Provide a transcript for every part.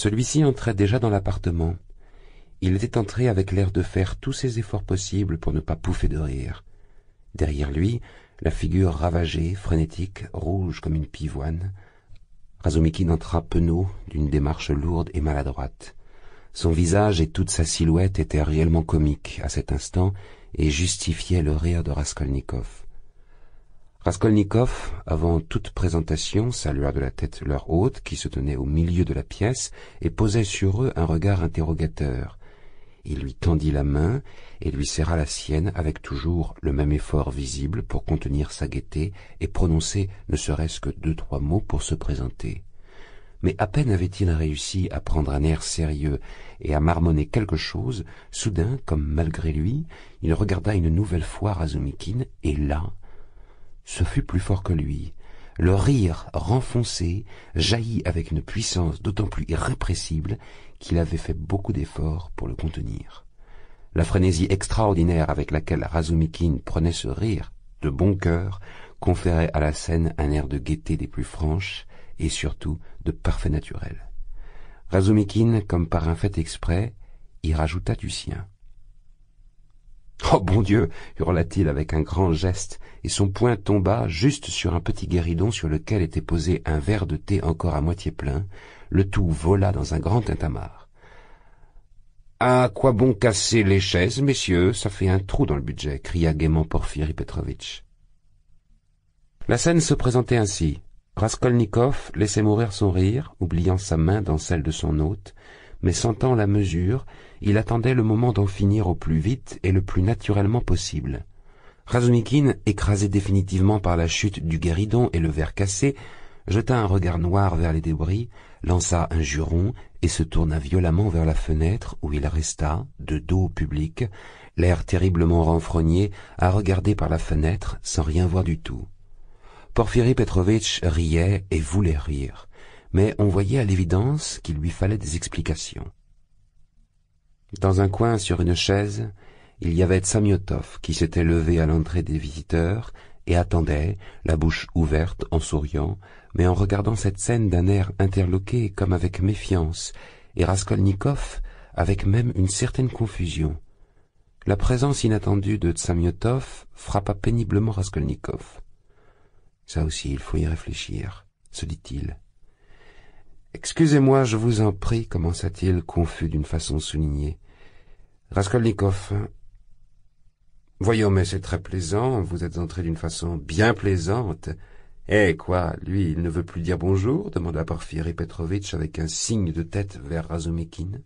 Celui-ci entrait déjà dans l'appartement. Il était entré avec l'air de faire tous ses efforts possibles pour ne pas pouffer de rire. Derrière lui, la figure ravagée, frénétique, rouge comme une pivoine, Razumikin entra penaud d'une démarche lourde et maladroite. Son visage et toute sa silhouette étaient réellement comiques à cet instant et justifiaient le rire de Raskolnikov. Raskolnikov, avant toute présentation, salua de la tête leur hôte qui se tenait au milieu de la pièce et posait sur eux un regard interrogateur. Il lui tendit la main et lui serra la sienne avec toujours le même effort visible pour contenir sa gaieté et prononcer ne serait-ce que deux trois mots pour se présenter. Mais à peine avait-il réussi à prendre un air sérieux et à marmonner quelque chose, soudain, comme malgré lui, il regarda une nouvelle fois Razumikine et là, ce fut plus fort que lui. Le rire renfoncé jaillit avec une puissance d'autant plus irrépressible qu'il avait fait beaucoup d'efforts pour le contenir. La frénésie extraordinaire avec laquelle Razumikin prenait ce rire, de bon cœur, conférait à la scène un air de gaieté des plus franches et surtout de parfait naturel. Razumikin, comme par un fait exprès, y rajouta du sien. Oh bon Dieu hurla-t-il avec un grand geste, et son poing tomba juste sur un petit guéridon sur lequel était posé un verre de thé encore à moitié plein, le tout vola dans un grand tintamarre. À quoi bon casser les chaises, messieurs Ça fait un trou dans le budget, cria gaiement Porfiry Petrovitch. La scène se présentait ainsi. Raskolnikov laissait mourir son rire, oubliant sa main dans celle de son hôte, mais sentant la mesure, il attendait le moment d'en finir au plus vite et le plus naturellement possible. Razumikin, écrasé définitivement par la chute du guéridon et le verre cassé, jeta un regard noir vers les débris, lança un juron et se tourna violemment vers la fenêtre où il resta, de dos au public, l'air terriblement renfrogné, à regarder par la fenêtre sans rien voir du tout. Porfiry Petrovitch riait et voulait rire mais on voyait à l'évidence qu'il lui fallait des explications. Dans un coin, sur une chaise, il y avait Tsamiotov qui s'était levé à l'entrée des visiteurs et attendait, la bouche ouverte, en souriant, mais en regardant cette scène d'un air interloqué comme avec méfiance, et Raskolnikov avec même une certaine confusion. La présence inattendue de Tsamiotov frappa péniblement Raskolnikov. Ça aussi, il faut y réfléchir, se dit-il. Excusez-moi, je vous en prie, commença-t-il, confus d'une façon soulignée. Raskolnikov. Voyons, mais c'est très plaisant, vous êtes entré d'une façon bien plaisante. Eh quoi, lui, il ne veut plus dire bonjour demanda Porfiry Petrovitch avec un signe de tête vers Razumikin.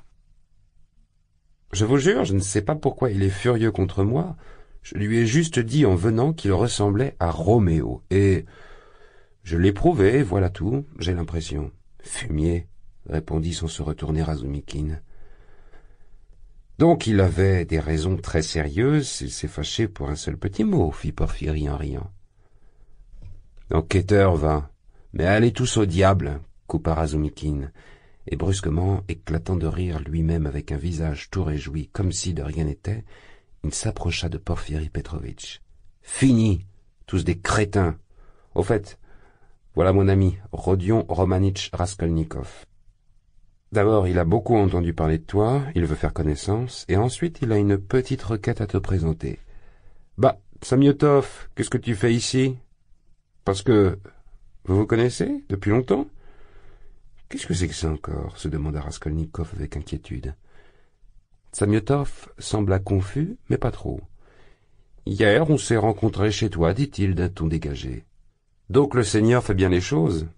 Je vous jure, je ne sais pas pourquoi il est furieux contre moi. Je lui ai juste dit en venant qu'il ressemblait à Roméo, et je l'ai prouvé, voilà tout, j'ai l'impression. Fumier, répondit sans se retourner Razoumikine. Donc il avait des raisons très sérieuses s'il s'est fâché pour un seul petit mot, fit Porphyrie en riant. L'enquêteur va Mais allez tous au diable, coupa Razoumikine, et brusquement, éclatant de rire lui-même avec un visage tout réjoui comme si de rien n'était, il s'approcha de Porphyri Petrovitch. Fini Tous des crétins Au fait, voilà mon ami, Rodion Romanitch Raskolnikov. D'abord, il a beaucoup entendu parler de toi, il veut faire connaissance, et ensuite il a une petite requête à te présenter. Bah, Samyotov, qu'est-ce que tu fais ici Parce que... Vous vous connaissez depuis longtemps Qu'est-ce que c'est que ça encore se demanda Raskolnikov avec inquiétude. Samyotov sembla confus, mais pas trop. Hier, on s'est rencontrés chez toi, dit-il d'un ton dégagé. Donc le Seigneur fait bien les choses.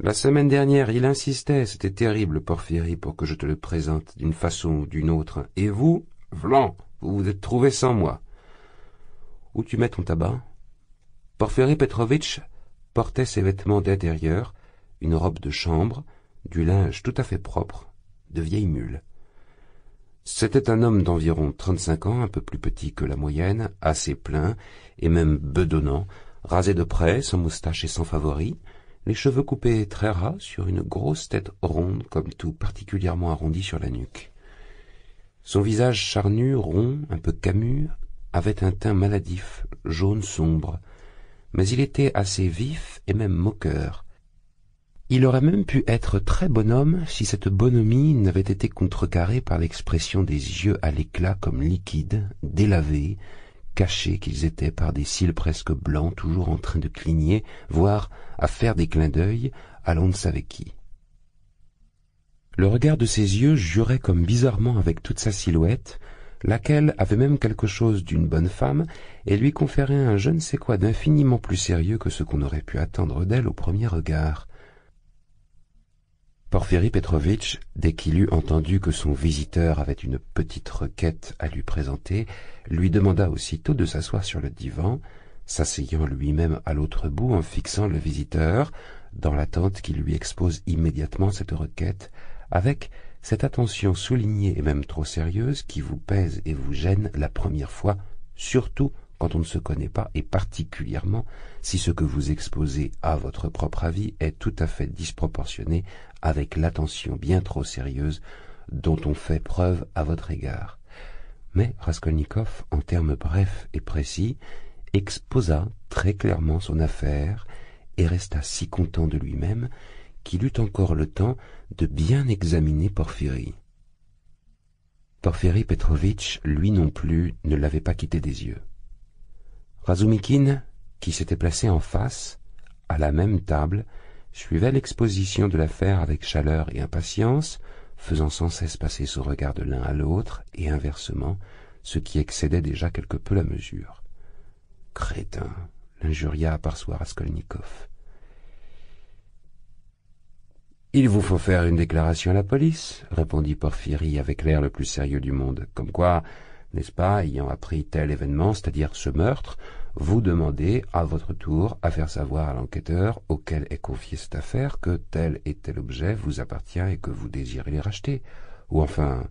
La semaine dernière, il insistait, c'était terrible, Porfiry, pour que je te le présente d'une façon ou d'une autre. Et vous, Vlan, vous vous êtes trouvé sans moi. Où tu mets ton tabac Porfiry Petrovitch portait ses vêtements d'intérieur, une robe de chambre, du linge tout à fait propre, de vieille mule. C'était un homme d'environ trente-cinq ans, un peu plus petit que la moyenne, assez plein et même bedonnant, Rasé de près, sans moustache et sans favoris, les cheveux coupés très ras sur une grosse tête ronde comme tout particulièrement arrondie sur la nuque. Son visage charnu, rond, un peu camus, avait un teint maladif, jaune sombre, mais il était assez vif et même moqueur. Il aurait même pu être très bonhomme si cette bonhomie n'avait été contrecarrée par l'expression des yeux à l'éclat comme liquide, délavé, cachés qu'ils étaient par des cils presque blancs, toujours en train de cligner, voire à faire des clins d'œil à l'on ne savait qui. Le regard de ses yeux jurait comme bizarrement avec toute sa silhouette, laquelle avait même quelque chose d'une bonne femme, et lui conférait un je ne sais quoi d'infiniment plus sérieux que ce qu'on aurait pu attendre d'elle au premier regard. Porfiry Petrovitch, dès qu'il eut entendu que son visiteur avait une petite requête à lui présenter, lui demanda aussitôt de s'asseoir sur le divan, s'asseyant lui-même à l'autre bout en fixant le visiteur, dans l'attente qu'il lui expose immédiatement cette requête, avec cette attention soulignée et même trop sérieuse qui vous pèse et vous gêne la première fois, surtout quand on ne se connaît pas, et particulièrement si ce que vous exposez à votre propre avis est tout à fait disproportionné avec l'attention bien trop sérieuse dont on fait preuve à votre égard. Mais Raskolnikov, en termes brefs et précis, exposa très clairement son affaire et resta si content de lui-même qu'il eut encore le temps de bien examiner Porphyrie. Porphyri Petrovitch, lui non plus, ne l'avait pas quitté des yeux. Razoumikine, qui s'était placé en face, à la même table, suivait l'exposition de l'affaire avec chaleur et impatience, faisant sans cesse passer son regard de l'un à l'autre, et inversement, ce qui excédait déjà quelque peu la mesure. Crétin, l'injuria par soi Raskolnikov. Il vous faut faire une déclaration à la police, répondit Porphyrie avec l'air le plus sérieux du monde. Comme quoi, n'est-ce pas, ayant appris tel événement, c'est-à-dire ce meurtre, vous demandez à votre tour à faire savoir à l'enquêteur auquel est confiée cette affaire que tel et tel objet vous appartient et que vous désirez les racheter. Ou enfin.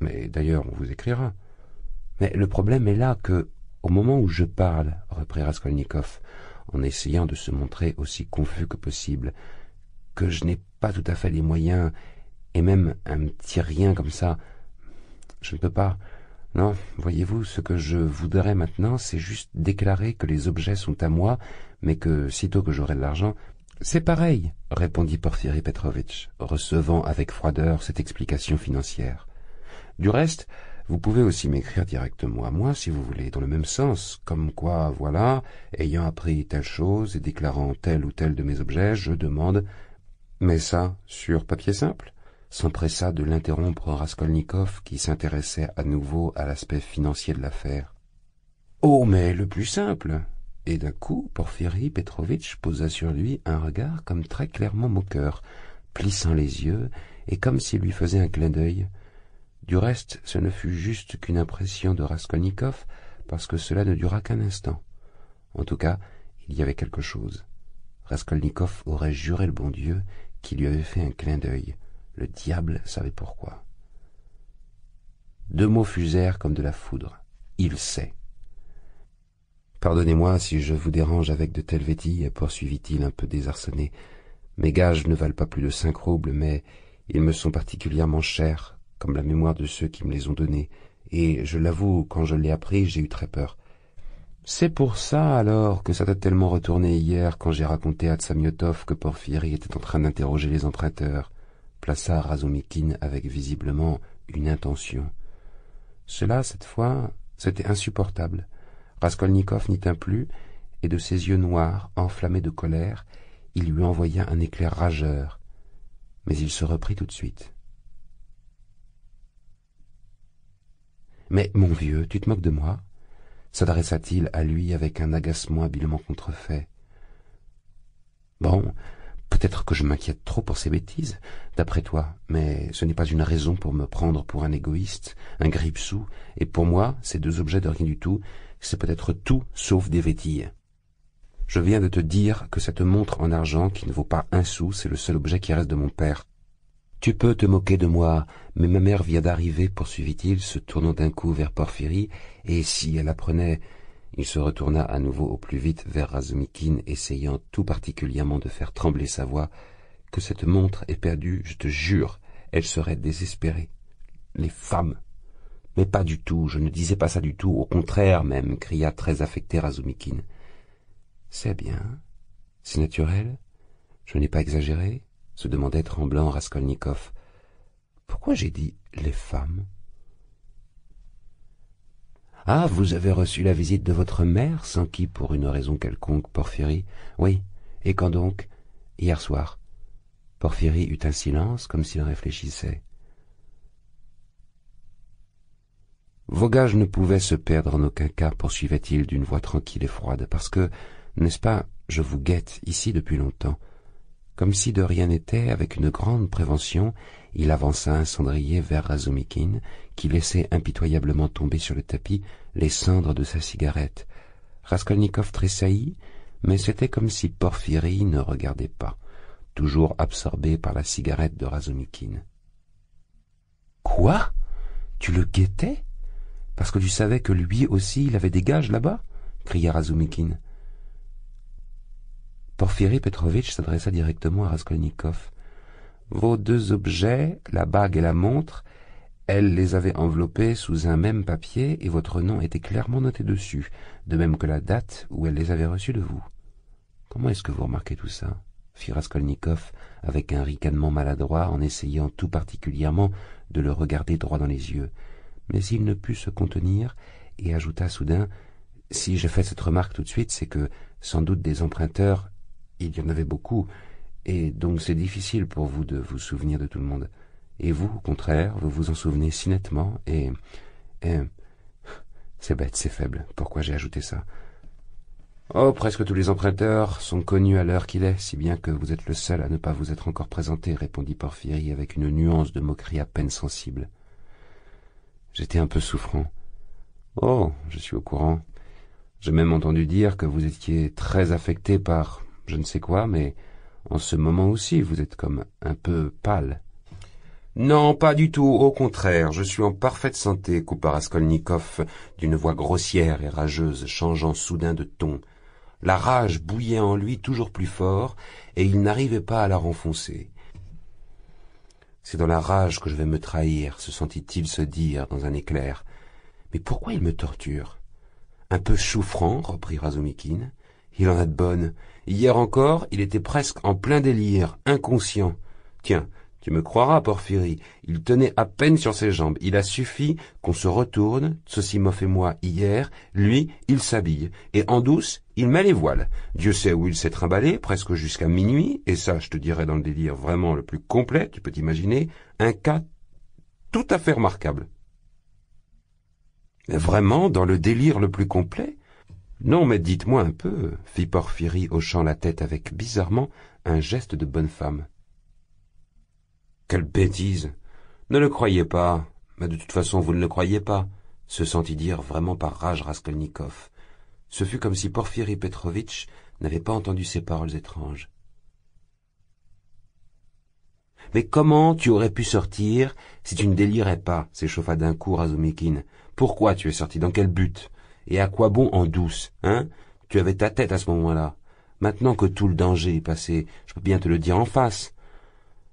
Mais d'ailleurs, on vous écrira. Mais le problème est là que, au moment où je parle, reprit Raskolnikov, en essayant de se montrer aussi confus que possible, que je n'ai pas tout à fait les moyens, et même un petit rien comme ça, je ne peux pas. Non, voyez-vous, ce que je voudrais maintenant, c'est juste déclarer que les objets sont à moi, mais que, sitôt que j'aurai de l'argent... C'est pareil, répondit Porfiry Petrovitch, recevant avec froideur cette explication financière. Du reste, vous pouvez aussi m'écrire directement à moi, si vous voulez, dans le même sens, comme quoi, voilà, ayant appris telle chose et déclarant tel ou tel de mes objets, je demande... Mais ça, sur papier simple s'empressa de l'interrompre Raskolnikov qui s'intéressait à nouveau à l'aspect financier de l'affaire. Oh, mais le plus simple Et d'un coup, Porfiry Petrovitch posa sur lui un regard comme très clairement moqueur, plissant les yeux et comme s'il lui faisait un clin d'œil. Du reste, ce ne fut juste qu'une impression de Raskolnikov parce que cela ne dura qu'un instant. En tout cas, il y avait quelque chose. Raskolnikov aurait juré le bon Dieu qu'il lui avait fait un clin d'œil le diable savait pourquoi. Deux mots fusèrent comme de la foudre. Il sait. Pardonnez-moi si je vous dérange avec de telles vétilles, poursuivit-il un peu désarçonné. Mes gages ne valent pas plus de cinq roubles, mais ils me sont particulièrement chers, comme la mémoire de ceux qui me les ont donnés, et je l'avoue, quand je l'ai appris, j'ai eu très peur. C'est pour ça, alors, que ça t'a tellement retourné hier quand j'ai raconté à Tsamiotov que Porphyri était en train d'interroger les emprunteurs plaça Razoumikine avec visiblement une intention. Cela, cette fois, c'était insupportable. Raskolnikov n'y tint plus, et de ses yeux noirs, enflammés de colère, il lui envoya un éclair rageur. Mais il se reprit tout de suite. Mais, mon vieux, tu te moques de moi s'adressa-t-il à lui avec un agacement habilement contrefait. Bon, Peut-être que je m'inquiète trop pour ces bêtises, d'après toi, mais ce n'est pas une raison pour me prendre pour un égoïste, un grippe sou et pour moi, ces deux objets de rien du tout, c'est peut-être tout sauf des vêtilles. Je viens de te dire que cette montre en argent qui ne vaut pas un sou, c'est le seul objet qui reste de mon père. Tu peux te moquer de moi, mais ma mère vient d'arriver, poursuivit-il, se tournant d'un coup vers Porphyrie, et si elle apprenait il se retourna à nouveau au plus vite vers Razumikin, essayant tout particulièrement de faire trembler sa voix. Que cette montre est perdue, je te jure, elle serait désespérée. Les femmes. Mais pas du tout, je ne disais pas ça du tout, au contraire même, cria très affecté Razoumikine. C'est bien, c'est naturel, je n'ai pas exagéré, se demandait tremblant Raskolnikov. Pourquoi j'ai dit les femmes ah, vous avez reçu la visite de votre mère, sans qui, pour une raison quelconque, Porphyrie. Oui. Et quand donc Hier soir. Porphyrie eut un silence, comme s'il réfléchissait. Vos gages ne pouvaient se perdre en aucun cas, poursuivait-il d'une voix tranquille et froide, parce que, n'est-ce pas, je vous guette ici depuis longtemps. Comme si de rien n'était, avec une grande prévention, il avança un cendrier vers Razumikine, qui laissait impitoyablement tomber sur le tapis les cendres de sa cigarette. Raskolnikov tressaillit, mais c'était comme si Porphyry ne regardait pas, toujours absorbé par la cigarette de Razumikine. Quoi Tu le guettais Parce que tu savais que lui aussi il avait des gages là-bas cria Razumikine. Porfiry Petrovitch s'adressa directement à Raskolnikov. Vos deux objets, la bague et la montre, elle les avait enveloppés sous un même papier et votre nom était clairement noté dessus, de même que la date où elle les avait reçus de vous. Comment est-ce que vous remarquez tout ça fit Raskolnikov avec un ricanement maladroit en essayant tout particulièrement de le regarder droit dans les yeux. Mais il ne put se contenir et ajouta soudain Si j'ai fait cette remarque tout de suite, c'est que, sans doute, des emprunteurs, il y en avait beaucoup, et donc c'est difficile pour vous de vous souvenir de tout le monde. Et vous, au contraire, vous vous en souvenez si nettement et... et... C'est bête, c'est faible. Pourquoi j'ai ajouté ça Oh, presque tous les emprunteurs sont connus à l'heure qu'il est, si bien que vous êtes le seul à ne pas vous être encore présenté, répondit Porphyrie avec une nuance de moquerie à peine sensible. J'étais un peu souffrant. Oh, je suis au courant. J'ai même entendu dire que vous étiez très affecté par je ne sais quoi, mais en ce moment aussi, vous êtes comme un peu pâle. Non, pas du tout, au contraire, je suis en parfaite santé, coupa Raskolnikov d'une voix grossière et rageuse, changeant soudain de ton. La rage bouillait en lui toujours plus fort, et il n'arrivait pas à la renfoncer. C'est dans la rage que je vais me trahir, se sentit-il se dire dans un éclair. Mais pourquoi il me torture Un peu souffrant, » reprit Razoumikine. Il en a de bonnes. Hier encore, il était presque en plein délire, inconscient. Tiens, tu me croiras, Porphyrie, il tenait à peine sur ses jambes. Il a suffi qu'on se retourne, m'a et moi, hier. Lui, il s'habille. Et en douce, il met les voiles. Dieu sait où il s'est trimballé, presque jusqu'à minuit. Et ça, je te dirais dans le délire vraiment le plus complet, tu peux t'imaginer, un cas tout à fait remarquable. Vraiment, dans le délire le plus complet non, mais dites-moi un peu, fit Porphyrie, hochant la tête avec bizarrement un geste de bonne femme. Quelle bêtise Ne le croyez pas, mais de toute façon vous ne le croyez pas, se sentit dire vraiment par rage Raskolnikov. Ce fut comme si Porphyrie Petrovitch n'avait pas entendu ces paroles étranges. Mais comment tu aurais pu sortir si tu ne délirais pas s'échauffa d'un coup Razumikin. Pourquoi tu es sorti Dans quel but et à quoi bon en douce, hein Tu avais ta tête à ce moment-là. Maintenant que tout le danger est passé, je peux bien te le dire en face.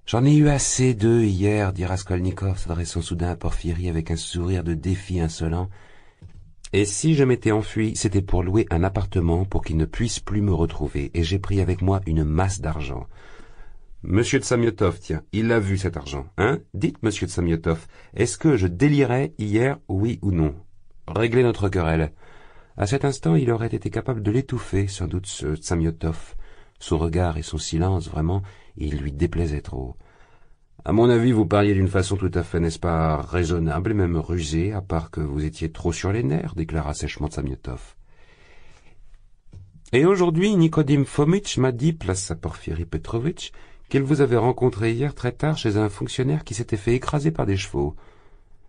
J'en ai eu assez d'eux hier, dit Raskolnikov, s'adressant soudain à Porfiry avec un sourire de défi insolent. Et si je m'étais enfui, c'était pour louer un appartement pour qu'il ne puisse plus me retrouver, et j'ai pris avec moi une masse d'argent. Monsieur de tiens, il a vu cet argent, hein Dites, monsieur de Samyotov, est-ce que je délirais hier, oui ou non Réglez notre querelle. À cet instant, il aurait été capable de l'étouffer, sans doute ce Tsamiotov. Son regard et son silence, vraiment, il lui déplaisait trop. À mon avis, vous parliez d'une façon tout à fait, n'est-ce pas, raisonnable et même rusée, à part que vous étiez trop sur les nerfs, déclara sèchement Tsamiotov. Et aujourd'hui, Nikodim Fomitch m'a dit, place à Porfiry Petrovitch, qu'il vous avait rencontré hier très tard chez un fonctionnaire qui s'était fait écraser par des chevaux.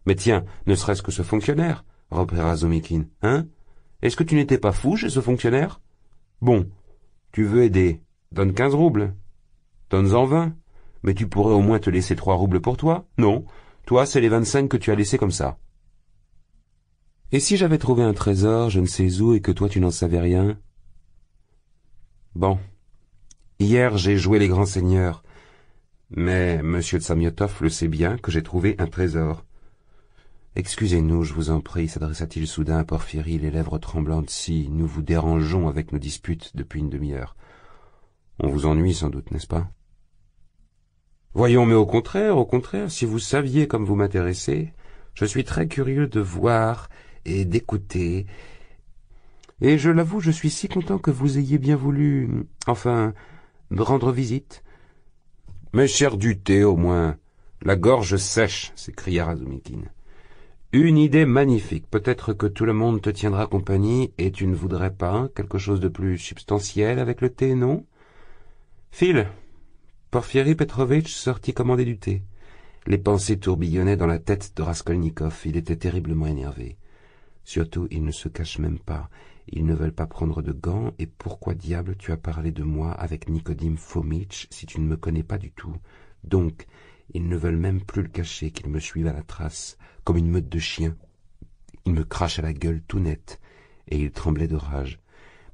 Mais tiens, ne serait-ce que ce fonctionnaire, reprit Razumikin, hein est-ce que tu n'étais pas fou chez ce fonctionnaire Bon, tu veux aider, donne quinze roubles. Donne-en vingt. Mais tu pourrais au moins te laisser trois roubles pour toi. Non, toi, c'est les vingt-cinq que tu as laissés comme ça. Et si j'avais trouvé un trésor, je ne sais où, et que toi tu n'en savais rien Bon. Hier, j'ai joué les grands seigneurs. Mais M. Tsamiotov le sait bien que j'ai trouvé un trésor. Excusez-nous, je vous en prie, s'adressa-t-il soudain à Porphyrie, les lèvres tremblantes, si nous vous dérangeons avec nos disputes depuis une demi-heure. On vous ennuie sans doute, n'est-ce pas Voyons, mais au contraire, au contraire, si vous saviez comme vous m'intéressez, je suis très curieux de voir et d'écouter. Et je l'avoue, je suis si content que vous ayez bien voulu, enfin, me rendre visite. Mes chers Duté, au moins, la gorge sèche, s'écria Razumikine. Une idée magnifique. Peut-être que tout le monde te tiendra compagnie et tu ne voudrais pas quelque chose de plus substantiel avec le thé, non Phil Porfiry Petrovitch sortit commander du thé. Les pensées tourbillonnaient dans la tête de Raskolnikov. Il était terriblement énervé. Surtout, ils ne se cachent même pas. Ils ne veulent pas prendre de gants, et pourquoi diable tu as parlé de moi avec Nikodim Fomitch si tu ne me connais pas du tout Donc, ils ne veulent même plus le cacher qu'ils me suivent à la trace comme une meute de chiens. Il me crache à la gueule tout net, et il tremblait de rage,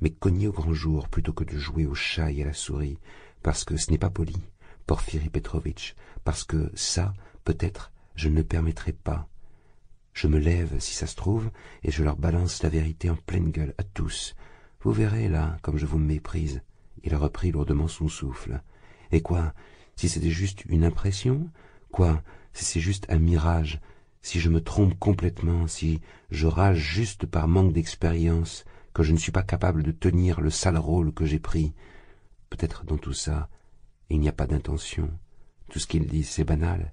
mais cognait au grand jour plutôt que de jouer au chat et à la souris, parce que ce n'est pas poli, Porfiry Petrovitch, parce que ça, peut-être, je ne le permettrai pas. Je me lève, si ça se trouve, et je leur balance la vérité en pleine gueule à tous. Vous verrez, là, comme je vous méprise. Il reprit lourdement son souffle. Et quoi, si c'était juste une impression Quoi, si c'est juste un mirage si je me trompe complètement, si je rage juste par manque d'expérience, que je ne suis pas capable de tenir le sale rôle que j'ai pris, peut-être dans tout ça, il n'y a pas d'intention. Tout ce qu'il dit, c'est banal.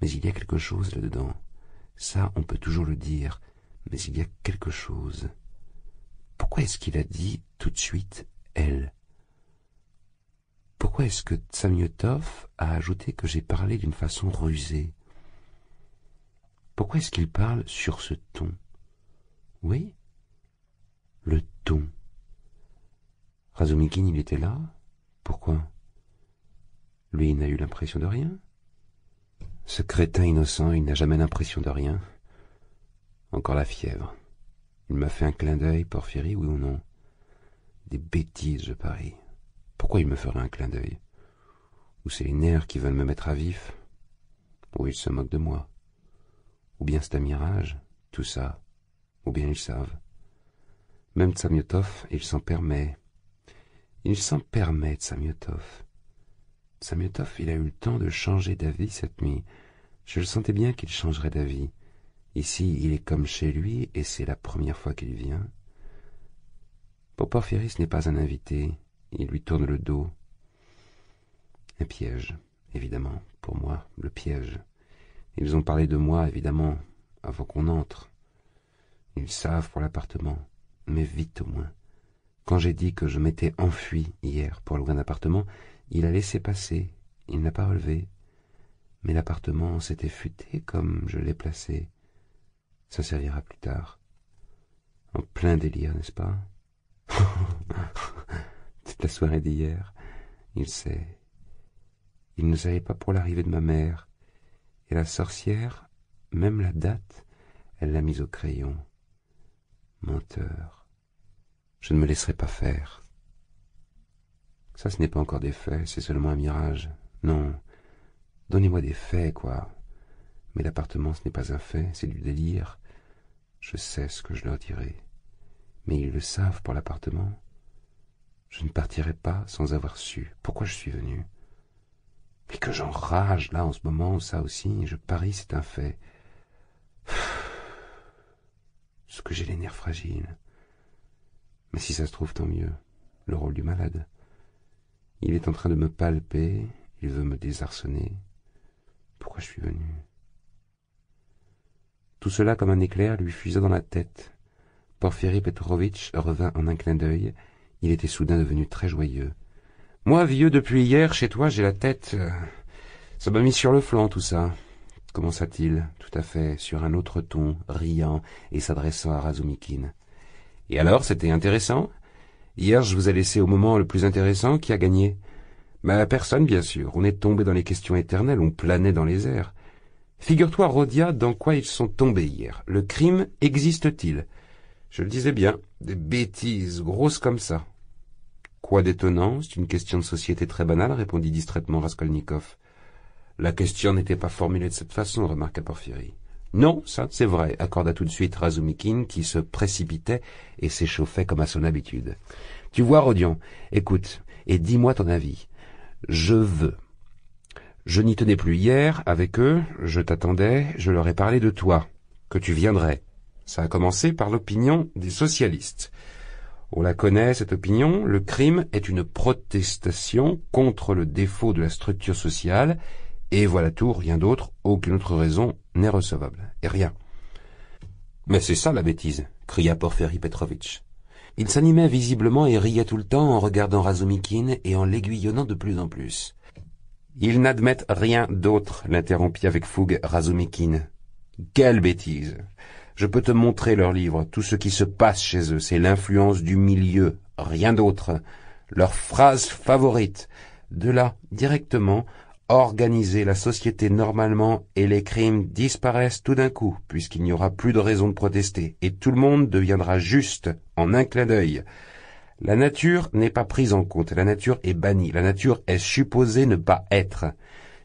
Mais il y a quelque chose là-dedans. Ça, on peut toujours le dire, mais il y a quelque chose. Pourquoi est-ce qu'il a dit tout de suite elle Pourquoi est-ce que Tsamyotov a ajouté que j'ai parlé d'une façon rusée pourquoi est-ce qu'il parle sur ce ton Oui Le ton. Razumikin, il était là Pourquoi Lui, il n'a eu l'impression de rien Ce crétin innocent, il n'a jamais l'impression de rien. Encore la fièvre. Il m'a fait un clin d'œil, Porphyrie, oui ou non Des bêtises, je parie. Pourquoi il me ferait un clin d'œil Ou c'est les nerfs qui veulent me mettre à vif Ou il se moque de moi ou bien c'est un mirage, tout ça. Ou bien ils savent. Même Tsamiotov, il s'en permet. Il s'en permet, Tsamiotov. Tsamiotov, il a eu le temps de changer d'avis cette nuit. Je le sentais bien qu'il changerait d'avis. Ici, il est comme chez lui, et c'est la première fois qu'il vient. Pour Porphyris n'est pas un invité. Il lui tourne le dos. Un piège, évidemment, pour moi, le piège. Ils ont parlé de moi, évidemment, avant qu'on entre. Ils savent pour l'appartement, mais vite au moins. Quand j'ai dit que je m'étais enfui hier pour louer un appartement, il a laissé passer, il n'a pas relevé. Mais l'appartement s'était futé comme je l'ai placé. Ça servira plus tard. En plein délire, n'est-ce pas C'est la soirée d'hier, il sait. Il ne savait pas pour l'arrivée de ma mère. Et la sorcière, même la date, elle l'a mise au crayon. Menteur. Je ne me laisserai pas faire. Ça, ce n'est pas encore des faits, c'est seulement un mirage. Non. Donnez-moi des faits, quoi. Mais l'appartement, ce n'est pas un fait, c'est du délire. Je sais ce que je leur dirai. Mais ils le savent pour l'appartement. Je ne partirai pas sans avoir su pourquoi je suis venu. Mais que j'enrage là en ce moment, ça aussi, je parie, c'est un fait. Ce que j'ai les nerfs fragiles. Mais si ça se trouve, tant mieux. Le rôle du malade. Il est en train de me palper, il veut me désarçonner. Pourquoi je suis venu Tout cela, comme un éclair, lui fusa dans la tête. Porfiry Petrovitch revint en un clin d'œil. Il était soudain devenu très joyeux. Moi, vieux, depuis hier, chez toi, j'ai la tête. Euh, ça m'a mis sur le flanc, tout ça. Commença-t-il, tout à fait, sur un autre ton, riant, et s'adressant à Razumikin. Et alors, c'était intéressant Hier, je vous ai laissé au moment le plus intéressant qui a gagné. Bah, personne, bien sûr. On est tombé dans les questions éternelles, on planait dans les airs. Figure-toi, Rodia, dans quoi ils sont tombés hier. Le crime existe-t-il Je le disais bien. Des bêtises grosses comme ça. Quoi d'étonnant C'est une question de société très banale, répondit distraitement Raskolnikov. La question n'était pas formulée de cette façon, remarqua Porfiry. Non, ça, c'est vrai, accorda tout de suite Razumikin, qui se précipitait et s'échauffait comme à son habitude. Tu vois, Rodion, écoute, et dis-moi ton avis. Je veux. Je n'y tenais plus hier, avec eux, je t'attendais, je leur ai parlé de toi, que tu viendrais. Ça a commencé par l'opinion des socialistes. On la connaît, cette opinion, le crime est une protestation contre le défaut de la structure sociale, et voilà tout, rien d'autre, aucune autre raison n'est recevable, et rien. Mais c'est ça la bêtise, cria Porfiry Petrovitch. Il s'animait visiblement et riait tout le temps en regardant Razoumikine et en l'aiguillonnant de plus en plus. Ils n'admettent rien d'autre, l'interrompit avec fougue Razoumikine. Quelle bêtise je peux te montrer leurs livres, tout ce qui se passe chez eux, c'est l'influence du milieu, rien d'autre. Leurs phrases favorites. De là, directement, organiser la société normalement et les crimes disparaissent tout d'un coup, puisqu'il n'y aura plus de raison de protester, et tout le monde deviendra juste en un clin d'œil. La nature n'est pas prise en compte, la nature est bannie, la nature est supposée ne pas être.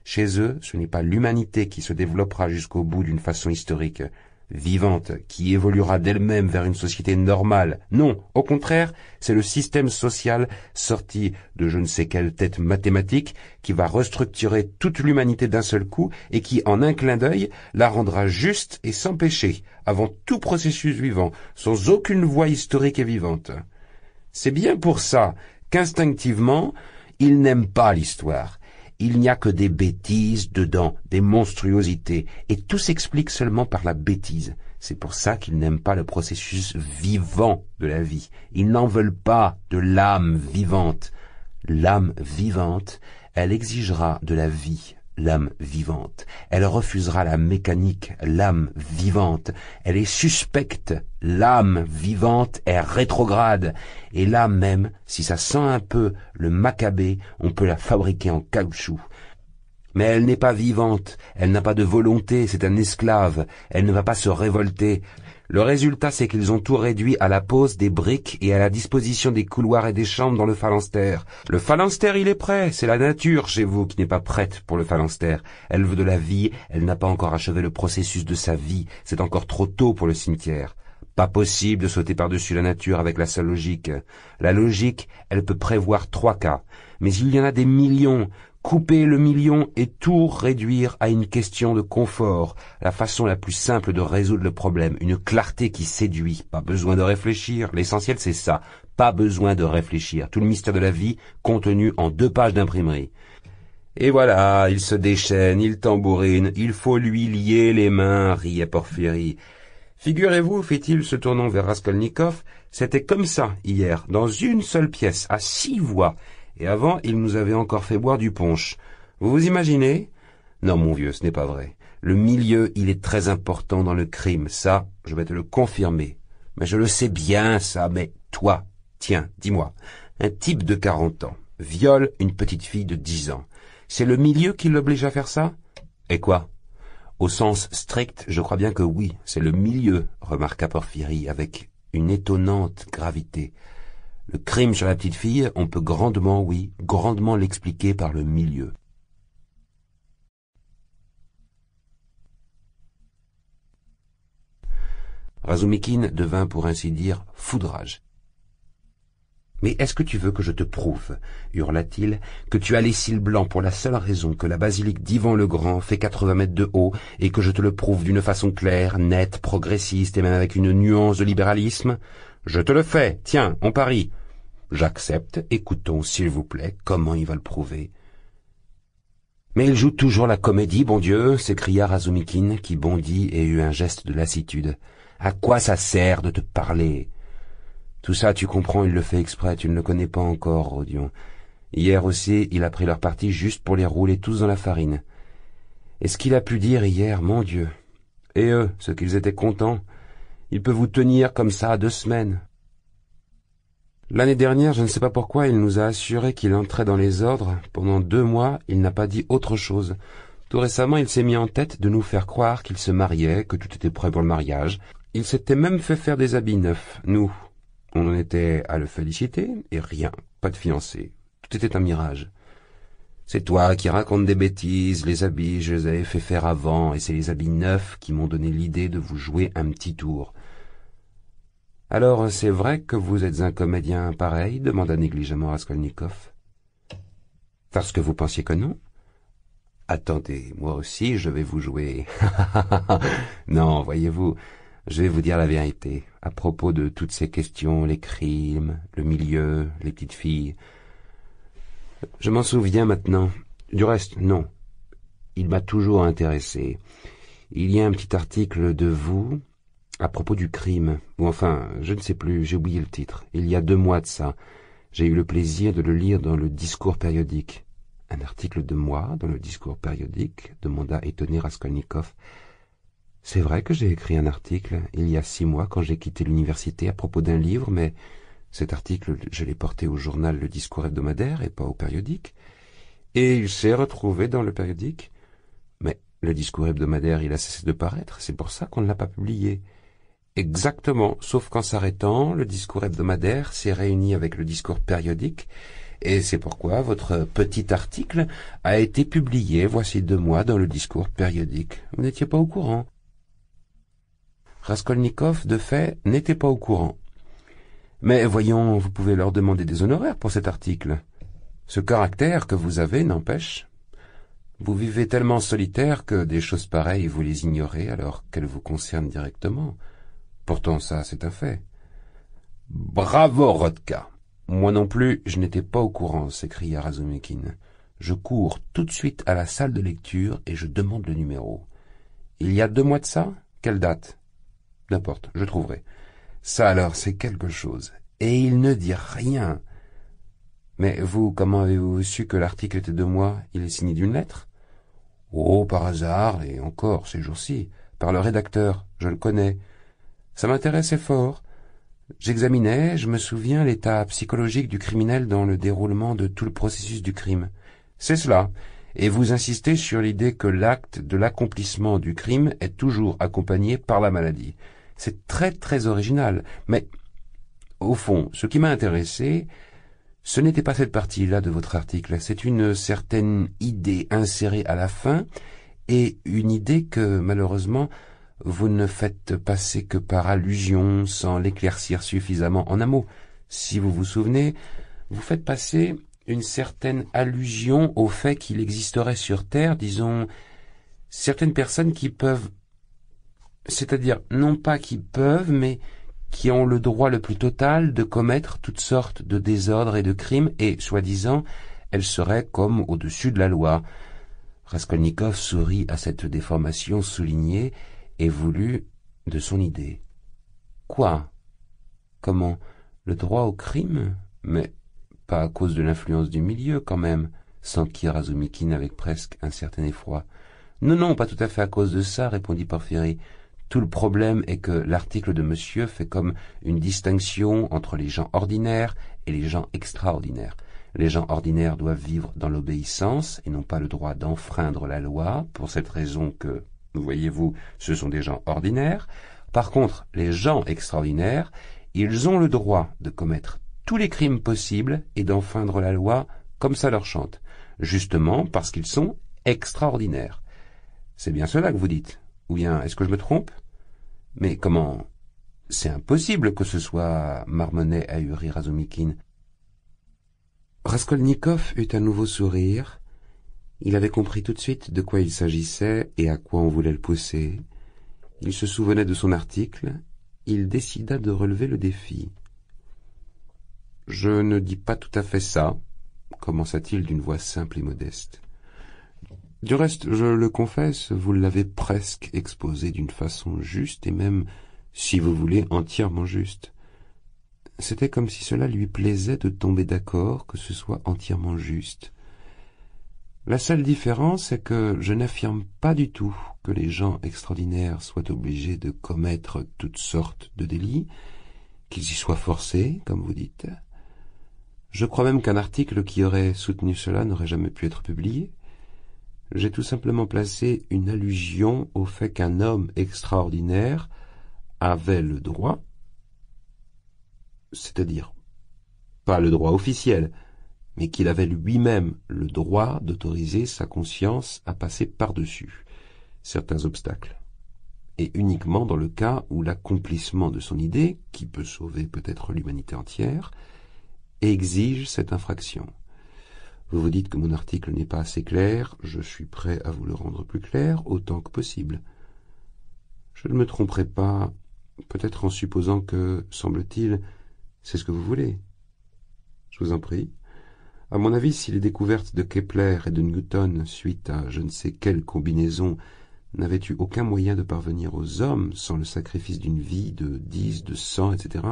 Chez eux, ce n'est pas l'humanité qui se développera jusqu'au bout d'une façon historique, vivante, qui évoluera d'elle-même vers une société normale. Non, au contraire, c'est le système social sorti de je ne sais quelle tête mathématique qui va restructurer toute l'humanité d'un seul coup et qui, en un clin d'œil, la rendra juste et sans péché, avant tout processus vivant, sans aucune voie historique et vivante. C'est bien pour ça qu'instinctivement, il n'aime pas l'histoire. Il n'y a que des bêtises dedans, des monstruosités, et tout s'explique seulement par la bêtise. C'est pour ça qu'ils n'aiment pas le processus vivant de la vie. Ils n'en veulent pas de l'âme vivante. L'âme vivante, elle exigera de la vie l'âme vivante. Elle refusera la mécanique, l'âme vivante. Elle est suspecte, l'âme vivante est rétrograde. Et là même, si ça sent un peu le macabé, on peut la fabriquer en caoutchouc. Mais elle n'est pas vivante, elle n'a pas de volonté, c'est un esclave, elle ne va pas se révolter, le résultat, c'est qu'ils ont tout réduit à la pose des briques et à la disposition des couloirs et des chambres dans le phalanstère. Le phalanstère, il est prêt. C'est la nature chez vous qui n'est pas prête pour le phalanstère. Elle veut de la vie. Elle n'a pas encore achevé le processus de sa vie. C'est encore trop tôt pour le cimetière. Pas possible de sauter par-dessus la nature avec la seule logique. La logique, elle peut prévoir trois cas. Mais il y en a des millions couper le million et tout réduire à une question de confort, la façon la plus simple de résoudre le problème, une clarté qui séduit, pas besoin de réfléchir, l'essentiel c'est ça, pas besoin de réfléchir, tout le mystère de la vie contenu en deux pages d'imprimerie. Et voilà, il se déchaîne, il tambourine, il faut lui lier les mains, riait Porphyry. Figurez-vous, fit-il, se tournant vers Raskolnikov, c'était comme ça, hier, dans une seule pièce, à six voix, et avant, il nous avait encore fait boire du punch. Vous vous imaginez Non, mon vieux, ce n'est pas vrai. Le milieu, il est très important dans le crime. Ça, je vais te le confirmer. Mais je le sais bien, ça. Mais toi, tiens, dis-moi. Un type de quarante ans viole une petite fille de dix ans. C'est le milieu qui l'oblige à faire ça Et quoi Au sens strict, je crois bien que oui, c'est le milieu, remarqua Porphyrie avec une étonnante gravité. Le crime sur la petite fille, on peut grandement, oui, grandement l'expliquer par le milieu. Razoumikine devint pour ainsi dire foudrage. Mais est-ce que tu veux que je te prouve, hurla-t-il, que tu as les cils blancs pour la seule raison que la basilique d'Ivan le Grand fait quatre-vingts mètres de haut et que je te le prouve d'une façon claire, nette, progressiste et même avec une nuance de libéralisme je te le fais, tiens, on parie. J'accepte, écoutons, s'il vous plaît, comment il va le prouver. Mais il joue toujours la comédie, bon Dieu, s'écria Razumikin, qui bondit et eut un geste de lassitude. À quoi ça sert de te parler? Tout ça, tu comprends, il le fait exprès, tu ne le connais pas encore, Rodion. Hier aussi, il a pris leur parti juste pour les rouler tous dans la farine. Et ce qu'il a pu dire hier, mon Dieu. Et eux, ce qu'ils étaient contents, il peut vous tenir comme ça deux semaines. L'année dernière, je ne sais pas pourquoi, il nous a assuré qu'il entrait dans les ordres. Pendant deux mois, il n'a pas dit autre chose. Tout récemment, il s'est mis en tête de nous faire croire qu'il se mariait, que tout était prêt pour le mariage. Il s'était même fait faire des habits neufs, nous. On en était à le féliciter, et rien, pas de fiancé. Tout était un mirage. C'est toi qui racontes des bêtises, les habits, je les avais fait faire avant, et c'est les habits neufs qui m'ont donné l'idée de vous jouer un petit tour. Alors, c'est vrai que vous êtes un comédien pareil demanda négligemment Raskolnikov. Parce que vous pensiez que non Attendez, moi aussi je vais vous jouer. non, voyez-vous, je vais vous dire la vérité à propos de toutes ces questions, les crimes, le milieu, les petites filles. Je m'en souviens maintenant. Du reste, non. Il m'a toujours intéressé. Il y a un petit article de vous à propos du crime, ou enfin, je ne sais plus, j'ai oublié le titre. Il y a deux mois de ça, j'ai eu le plaisir de le lire dans le discours périodique. Un article de moi dans le discours périodique demanda étonné Raskolnikov. C'est vrai que j'ai écrit un article il y a six mois quand j'ai quitté l'université à propos d'un livre, mais cet article, je l'ai porté au journal Le Discours hebdomadaire et pas au périodique. Et il s'est retrouvé dans le périodique. Mais le discours hebdomadaire, il a cessé de paraître, c'est pour ça qu'on ne l'a pas publié. Exactement, sauf qu'en s'arrêtant, le discours hebdomadaire s'est réuni avec le discours périodique, et c'est pourquoi votre petit article a été publié voici deux mois dans le discours périodique. Vous n'étiez pas au courant. Raskolnikov, de fait, n'était pas au courant. Mais voyons, vous pouvez leur demander des honoraires pour cet article. Ce caractère que vous avez n'empêche. Vous vivez tellement solitaire que des choses pareilles vous les ignorez alors qu'elles vous concernent directement. Pourtant ça, c'est un fait. Bravo, Rodka. Moi non plus, je n'étais pas au courant, s'écria Razumikin. Je cours tout de suite à la salle de lecture et je demande le numéro. Il y a deux mois de ça Quelle date N'importe, je trouverai. Ça alors, c'est quelque chose. Et il ne dit rien. Mais vous, comment avez-vous su que l'article était de moi Il est signé d'une lettre Oh, par hasard, et encore, ces jours-ci, par le rédacteur, je le connais. Ça m'intéressait fort. J'examinais, je me souviens, l'état psychologique du criminel dans le déroulement de tout le processus du crime. C'est cela. Et vous insistez sur l'idée que l'acte de l'accomplissement du crime est toujours accompagné par la maladie. C'est très très original. Mais, au fond, ce qui m'a intéressé, ce n'était pas cette partie-là de votre article. C'est une certaine idée insérée à la fin, et une idée que, malheureusement, vous ne faites passer que par allusion sans l'éclaircir suffisamment. En un mot, si vous vous souvenez, vous faites passer une certaine allusion au fait qu'il existerait sur Terre, disons, certaines personnes qui peuvent, c'est-à-dire non pas qui peuvent, mais qui ont le droit le plus total de commettre toutes sortes de désordres et de crimes, et, soi-disant, elles seraient comme au-dessus de la loi. Raskolnikov sourit à cette déformation soulignée, et voulu de son idée. Quoi Comment Le droit au crime Mais pas à cause de l'influence du milieu, quand même, s'enquit Razumikin avec presque un certain effroi. Non, non, pas tout à fait à cause de ça, répondit Porphyry. Tout le problème est que l'article de monsieur fait comme une distinction entre les gens ordinaires et les gens extraordinaires. Les gens ordinaires doivent vivre dans l'obéissance et n'ont pas le droit d'enfreindre la loi, pour cette raison que, voyez-vous, ce sont des gens ordinaires. Par contre, les gens extraordinaires, ils ont le droit de commettre tous les crimes possibles et d'enfreindre la loi comme ça leur chante, justement parce qu'ils sont extraordinaires. C'est bien cela que vous dites. Ou bien est-ce que je me trompe Mais comment C'est impossible que ce soit marmonnait ahuri Razumikin. Raskolnikov eut un nouveau sourire, il avait compris tout de suite de quoi il s'agissait et à quoi on voulait le pousser. Il se souvenait de son article. Il décida de relever le défi. Je ne dis pas tout à fait ça, commença-t-il d'une voix simple et modeste. Du reste, je le confesse, vous l'avez presque exposé d'une façon juste et même, si vous voulez, entièrement juste. C'était comme si cela lui plaisait de tomber d'accord que ce soit entièrement juste. La seule différence, est que je n'affirme pas du tout que les gens extraordinaires soient obligés de commettre toutes sortes de délits, qu'ils y soient forcés, comme vous dites. Je crois même qu'un article qui aurait soutenu cela n'aurait jamais pu être publié. J'ai tout simplement placé une allusion au fait qu'un homme extraordinaire avait le droit, c'est-à-dire pas le droit officiel, mais qu'il avait lui-même le droit d'autoriser sa conscience à passer par-dessus certains obstacles, et uniquement dans le cas où l'accomplissement de son idée, qui peut sauver peut-être l'humanité entière, exige cette infraction. Vous vous dites que mon article n'est pas assez clair, je suis prêt à vous le rendre plus clair autant que possible. Je ne me tromperai pas, peut-être en supposant que, semble-t-il, c'est ce que vous voulez. Je vous en prie. À mon avis, si les découvertes de Kepler et de Newton suite à je ne sais quelle combinaison n'avaient eu aucun moyen de parvenir aux hommes sans le sacrifice d'une vie, de dix, de cent, etc.,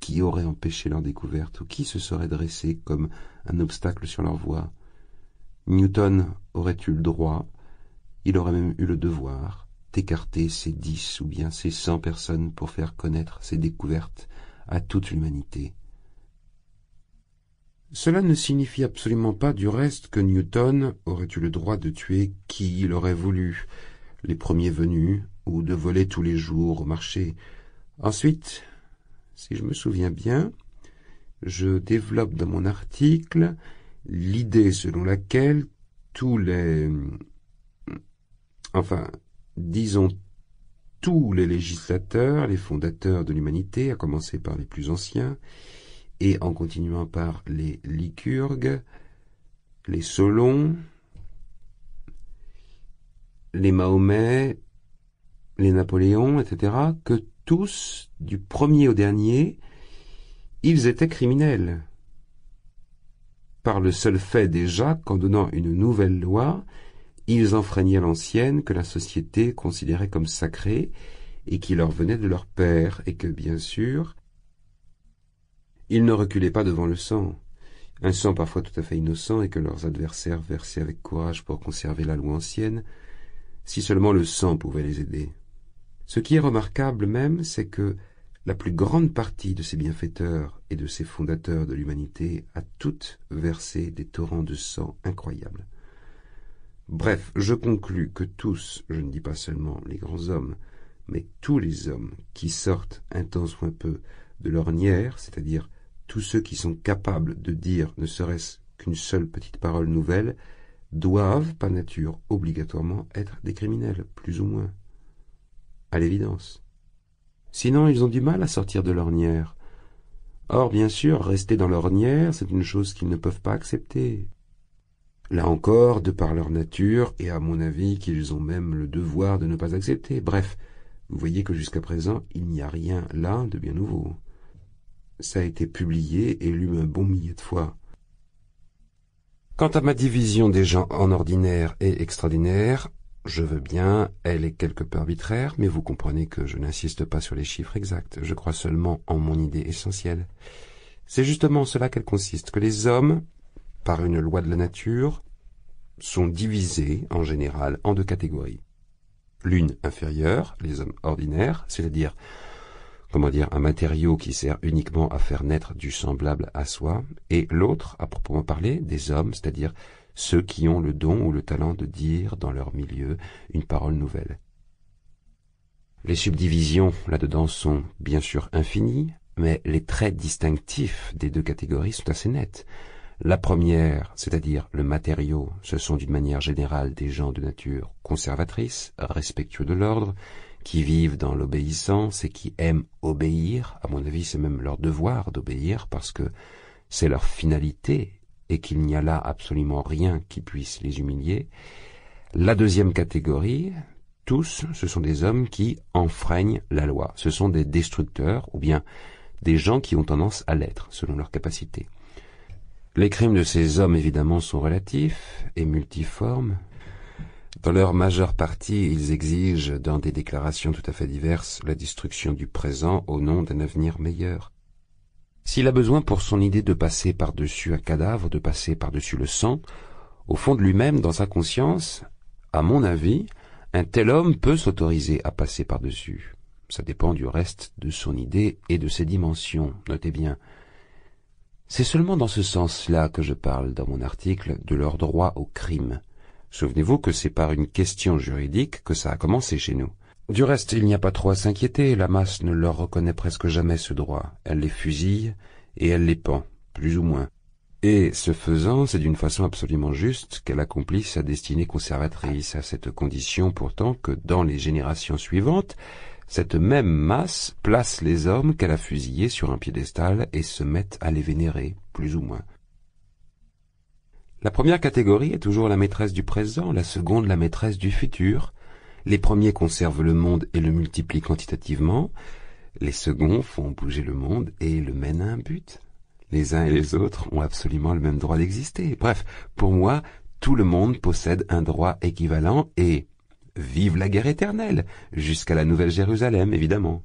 qui aurait empêché leur découverte ou qui se serait dressé comme un obstacle sur leur voie Newton aurait eu le droit, il aurait même eu le devoir, d'écarter ces dix ou bien ces cent personnes pour faire connaître ses découvertes à toute l'humanité. Cela ne signifie absolument pas du reste que Newton aurait eu le droit de tuer qui il aurait voulu, les premiers venus, ou de voler tous les jours au marché. Ensuite, si je me souviens bien, je développe dans mon article l'idée selon laquelle tous les enfin disons tous les législateurs, les fondateurs de l'humanité, à commencer par les plus anciens, et en continuant par les Lycurgues, les Solons, les Mahomets, les Napoléons, etc., que tous, du premier au dernier, ils étaient criminels. Par le seul fait déjà qu'en donnant une nouvelle loi, ils enfreignaient l'ancienne que la société considérait comme sacrée et qui leur venait de leur père, et que, bien sûr, ils ne reculaient pas devant le sang, un sang parfois tout à fait innocent et que leurs adversaires versaient avec courage pour conserver la loi ancienne, si seulement le sang pouvait les aider. Ce qui est remarquable même, c'est que la plus grande partie de ces bienfaiteurs et de ces fondateurs de l'humanité a toutes versé des torrents de sang incroyables. Bref, je conclus que tous, je ne dis pas seulement les grands hommes, mais tous les hommes qui sortent, un temps un peu, de l'ornière, c'est-à-dire tous ceux qui sont capables de dire ne serait-ce qu'une seule petite parole nouvelle doivent, par nature, obligatoirement être des criminels, plus ou moins. À l'évidence. Sinon, ils ont du mal à sortir de l'ornière. Or, bien sûr, rester dans l'ornière, c'est une chose qu'ils ne peuvent pas accepter. Là encore, de par leur nature, et à mon avis qu'ils ont même le devoir de ne pas accepter. Bref, vous voyez que jusqu'à présent, il n'y a rien là de bien nouveau ça a été publié et lu un bon millier de fois. Quant à ma division des gens en ordinaire et extraordinaire, je veux bien, elle est quelque peu arbitraire, mais vous comprenez que je n'insiste pas sur les chiffres exacts, je crois seulement en mon idée essentielle. C'est justement cela qu'elle consiste, que les hommes, par une loi de la nature, sont divisés en général en deux catégories. L'une inférieure, les hommes ordinaires, c'est-à-dire comment dire, un matériau qui sert uniquement à faire naître du semblable à soi, et l'autre, à proprement parler, des hommes, c'est-à-dire ceux qui ont le don ou le talent de dire dans leur milieu une parole nouvelle. Les subdivisions là-dedans sont bien sûr infinies, mais les traits distinctifs des deux catégories sont assez nets. La première, c'est-à-dire le matériau, ce sont d'une manière générale des gens de nature conservatrice, respectueux de l'ordre, qui vivent dans l'obéissance et qui aiment obéir. À mon avis, c'est même leur devoir d'obéir parce que c'est leur finalité et qu'il n'y a là absolument rien qui puisse les humilier. La deuxième catégorie, tous, ce sont des hommes qui enfreignent la loi. Ce sont des destructeurs ou bien des gens qui ont tendance à l'être, selon leur capacité. Les crimes de ces hommes, évidemment, sont relatifs et multiformes. Dans leur majeure partie, ils exigent, dans des déclarations tout à fait diverses, la destruction du présent au nom d'un avenir meilleur. S'il a besoin pour son idée de passer par-dessus un cadavre, de passer par-dessus le sang, au fond de lui-même, dans sa conscience, à mon avis, un tel homme peut s'autoriser à passer par-dessus. Ça dépend du reste de son idée et de ses dimensions, notez bien. C'est seulement dans ce sens-là que je parle dans mon article de leur droit au crime. Souvenez-vous que c'est par une question juridique que ça a commencé chez nous. Du reste, il n'y a pas trop à s'inquiéter, la masse ne leur reconnaît presque jamais ce droit. Elle les fusille et elle les pend, plus ou moins. Et, ce faisant, c'est d'une façon absolument juste qu'elle accomplit sa destinée conservatrice, à cette condition pourtant que, dans les générations suivantes, cette même masse place les hommes qu'elle a fusillés sur un piédestal et se met à les vénérer, plus ou moins. La première catégorie est toujours la maîtresse du présent, la seconde la maîtresse du futur. Les premiers conservent le monde et le multiplient quantitativement, les seconds font bouger le monde et le mènent à un but. Les uns et les autres ont absolument le même droit d'exister. Bref, pour moi, tout le monde possède un droit équivalent et vive la guerre éternelle, jusqu'à la Nouvelle Jérusalem, évidemment.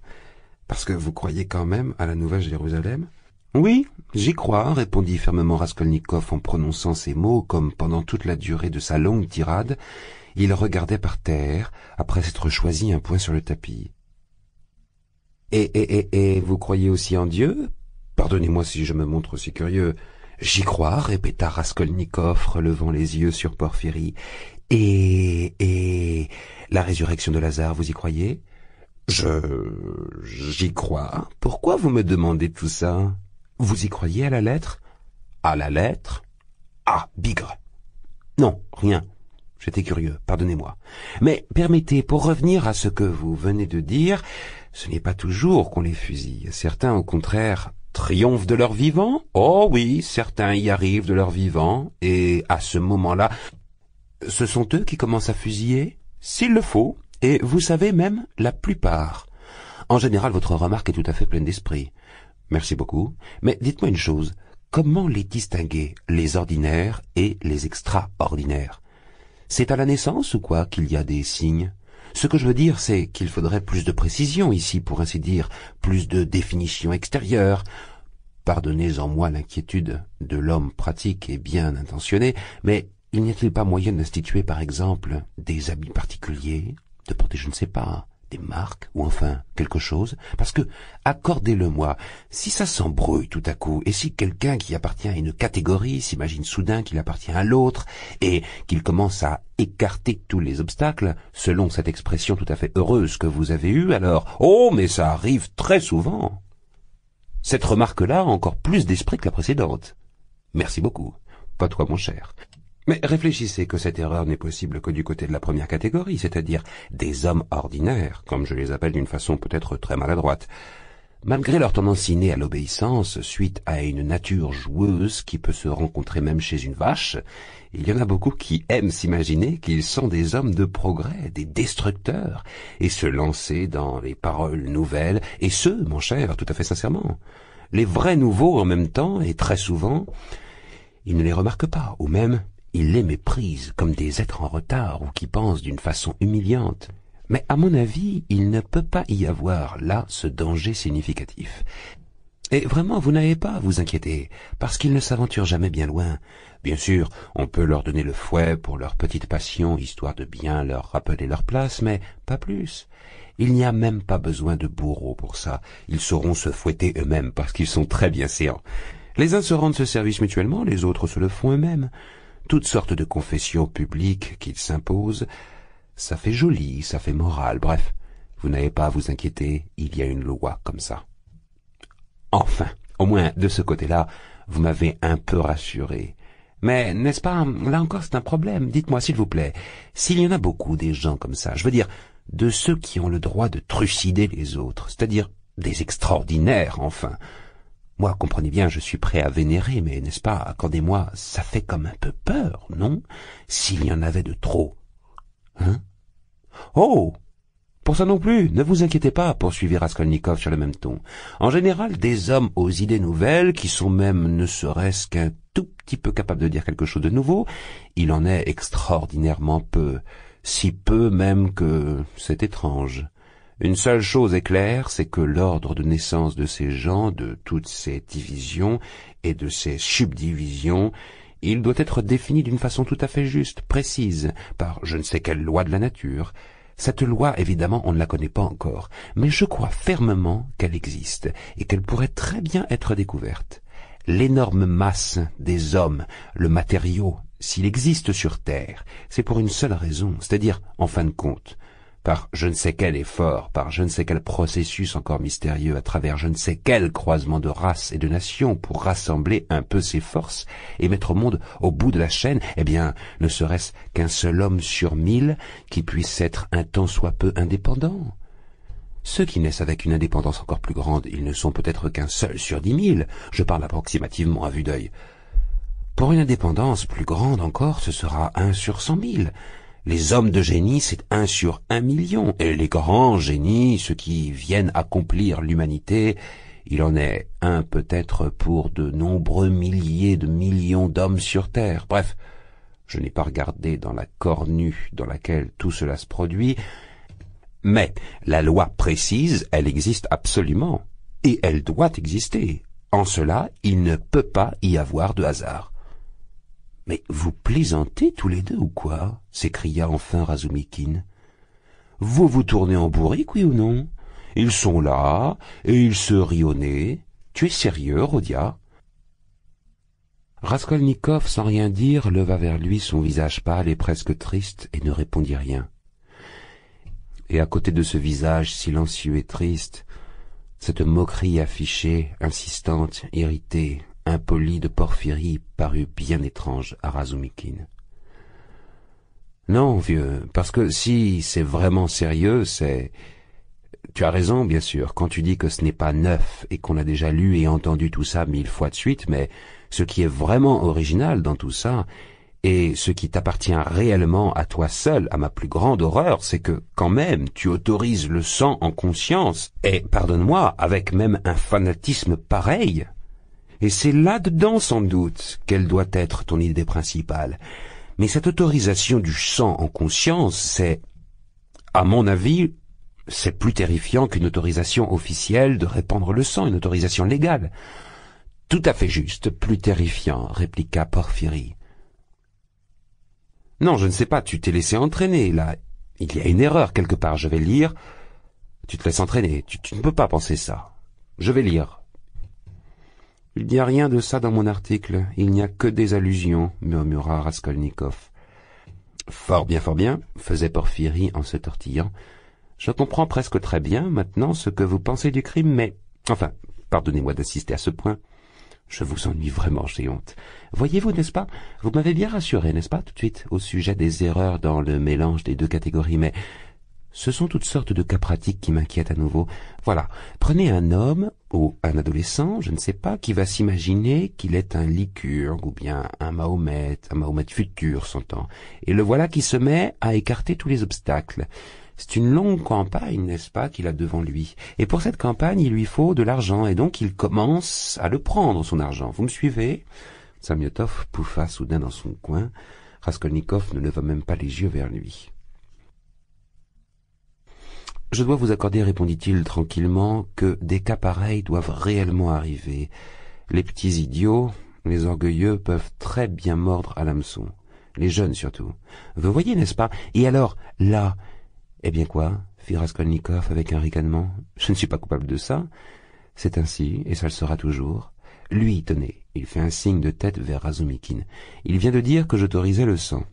Parce que vous croyez quand même à la Nouvelle Jérusalem oui, j'y crois, répondit fermement Raskolnikov en prononçant ces mots, comme pendant toute la durée de sa longue tirade, il regardait par terre, après s'être choisi un point sur le tapis. Et, et, et, vous croyez aussi en Dieu Pardonnez-moi si je me montre aussi curieux. J'y crois, répéta Raskolnikov, relevant les yeux sur Porphyrie. Et, et, la résurrection de Lazare, vous y croyez Je, j'y crois. Pourquoi vous me demandez tout ça vous y croyez à la lettre À la lettre Ah, bigre Non, rien. J'étais curieux, pardonnez-moi. Mais permettez, pour revenir à ce que vous venez de dire, ce n'est pas toujours qu'on les fusille. Certains, au contraire, triomphent de leur vivant. Oh oui, certains y arrivent de leur vivant, et à ce moment-là, ce sont eux qui commencent à fusiller, s'il le faut, et vous savez même la plupart. En général, votre remarque est tout à fait pleine d'esprit. Merci beaucoup. Mais dites-moi une chose, comment les distinguer, les ordinaires et les extraordinaires C'est à la naissance ou quoi qu'il y a des signes Ce que je veux dire, c'est qu'il faudrait plus de précision ici, pour ainsi dire, plus de définition extérieure. Pardonnez-en moi l'inquiétude de l'homme pratique et bien intentionné, mais il n'y a-t-il pas moyen d'instituer, par exemple, des habits particuliers, de porter je ne sais pas, des marques, ou enfin quelque chose, parce que, accordez-le-moi, si ça s'embrouille tout à coup, et si quelqu'un qui appartient à une catégorie s'imagine soudain qu'il appartient à l'autre, et qu'il commence à écarter tous les obstacles, selon cette expression tout à fait heureuse que vous avez eue, alors, oh, mais ça arrive très souvent. Cette remarque-là a encore plus d'esprit que la précédente. Merci beaucoup. Pas toi, mon cher. Mais réfléchissez que cette erreur n'est possible que du côté de la première catégorie, c'est-à-dire des hommes ordinaires, comme je les appelle d'une façon peut-être très maladroite. Malgré leur tendance innée à l'obéissance, suite à une nature joueuse qui peut se rencontrer même chez une vache, il y en a beaucoup qui aiment s'imaginer qu'ils sont des hommes de progrès, des destructeurs, et se lancer dans les paroles nouvelles, et ce, mon cher, tout à fait sincèrement. Les vrais nouveaux en même temps, et très souvent, ils ne les remarquent pas, ou même il les méprise comme des êtres en retard ou qui pensent d'une façon humiliante. Mais à mon avis, il ne peut pas y avoir là ce danger significatif. Et vraiment, vous n'avez pas à vous inquiéter, parce qu'ils ne s'aventurent jamais bien loin. Bien sûr, on peut leur donner le fouet pour leur petite passion, histoire de bien leur rappeler leur place, mais pas plus. Il n'y a même pas besoin de bourreaux pour ça. Ils sauront se fouetter eux-mêmes, parce qu'ils sont très bien séants. Les uns se rendent ce service mutuellement, les autres se le font eux-mêmes toutes sortes de confessions publiques qu'il s'impose, ça fait joli, ça fait moral, bref, vous n'avez pas à vous inquiéter, il y a une loi comme ça. Enfin, au moins de ce côté-là, vous m'avez un peu rassuré. Mais n'est-ce pas, là encore c'est un problème, dites-moi s'il vous plaît, s'il y en a beaucoup des gens comme ça, je veux dire, de ceux qui ont le droit de trucider les autres, c'est-à-dire des extraordinaires, enfin, moi, comprenez bien, je suis prêt à vénérer, mais n'est-ce pas, accordez-moi, ça fait comme un peu peur, non S'il y en avait de trop. Hein Oh Pour ça non plus, ne vous inquiétez pas, poursuivit Raskolnikov sur le même ton. En général, des hommes aux idées nouvelles, qui sont même ne serait-ce qu'un tout petit peu capables de dire quelque chose de nouveau, il en est extraordinairement peu, si peu même que c'est étrange. Une seule chose est claire, c'est que l'ordre de naissance de ces gens, de toutes ces divisions et de ces subdivisions, il doit être défini d'une façon tout à fait juste, précise, par je ne sais quelle loi de la nature. Cette loi, évidemment, on ne la connaît pas encore, mais je crois fermement qu'elle existe et qu'elle pourrait très bien être découverte. L'énorme masse des hommes, le matériau, s'il existe sur Terre, c'est pour une seule raison, c'est-à-dire, en fin de compte, par je ne sais quel effort, par je ne sais quel processus encore mystérieux, à travers je ne sais quel croisement de races et de nations pour rassembler un peu ses forces et mettre au monde au bout de la chaîne, eh bien, ne serait-ce qu'un seul homme sur mille qui puisse être un tant soit peu indépendant. Ceux qui naissent avec une indépendance encore plus grande, ils ne sont peut-être qu'un seul sur dix mille, je parle approximativement à vue d'œil. Pour une indépendance plus grande encore, ce sera un sur cent mille, les hommes de génie, c'est un sur un million, et les grands génies, ceux qui viennent accomplir l'humanité, il en est un peut-être pour de nombreux milliers de millions d'hommes sur Terre. Bref, je n'ai pas regardé dans la cornue dans laquelle tout cela se produit, mais la loi précise, elle existe absolument, et elle doit exister. En cela, il ne peut pas y avoir de hasard. Mais vous plaisantez tous les deux ou quoi s'écria enfin Razumikin, Vous vous tournez en bourrique, oui ou non Ils sont là, et ils se rient Tu es sérieux, Rodia Raskolnikov, sans rien dire, leva vers lui son visage pâle et presque triste et ne répondit rien. Et à côté de ce visage silencieux et triste, cette moquerie affichée, insistante, irritée, impoli de Porphyrie parut bien étrange à Razumikine. — Non, vieux, parce que si c'est vraiment sérieux, c'est... Tu as raison, bien sûr, quand tu dis que ce n'est pas neuf et qu'on a déjà lu et entendu tout ça mille fois de suite, mais ce qui est vraiment original dans tout ça, et ce qui t'appartient réellement à toi seul, à ma plus grande horreur, c'est que, quand même, tu autorises le sang en conscience, et, pardonne-moi, avec même un fanatisme pareil, et c'est là-dedans, sans doute, quelle doit être ton idée principale. Mais cette autorisation du sang en conscience, c'est, à mon avis, c'est plus terrifiant qu'une autorisation officielle de répandre le sang, une autorisation légale. Tout à fait juste, plus terrifiant, répliqua Porphyrie. Non, je ne sais pas, tu t'es laissé entraîner, là. Il y a une erreur quelque part, je vais lire. Tu te laisses entraîner, tu, tu ne peux pas penser ça. Je vais lire. Il n'y a rien de ça dans mon article, il n'y a que des allusions, murmura Raskolnikov. Fort bien, fort bien, faisait Porphyry en se tortillant. Je comprends presque très bien maintenant ce que vous pensez du crime, mais... Enfin, pardonnez-moi d'insister à ce point. Je vous ennuie vraiment, j'ai honte. Voyez-vous, n'est-ce pas Vous m'avez bien rassuré, n'est-ce pas, tout de suite, au sujet des erreurs dans le mélange des deux catégories, mais ce sont toutes sortes de cas pratiques qui m'inquiètent à nouveau. Voilà, prenez un homme ou un adolescent, je ne sais pas, qui va s'imaginer qu'il est un Lycurgue ou bien un Mahomet, un Mahomet futur, s'entend, et le voilà qui se met à écarter tous les obstacles. C'est une longue campagne, n'est-ce pas, qu'il a devant lui. Et pour cette campagne, il lui faut de l'argent, et donc il commence à le prendre, son argent. Vous me suivez Samyotov pouffa soudain dans son coin. Raskolnikov ne leva même pas les yeux vers lui. Je dois vous accorder, répondit-il tranquillement, que des cas pareils doivent réellement arriver. Les petits idiots, les orgueilleux peuvent très bien mordre à l'hameçon. Les jeunes surtout. Vous voyez, n'est-ce pas Et alors, là Eh bien quoi fit Raskolnikov avec un ricanement. Je ne suis pas coupable de ça. C'est ainsi, et ça le sera toujours. Lui, tenez, il fait un signe de tête vers Razumikine. Il vient de dire que j'autorisais le sang.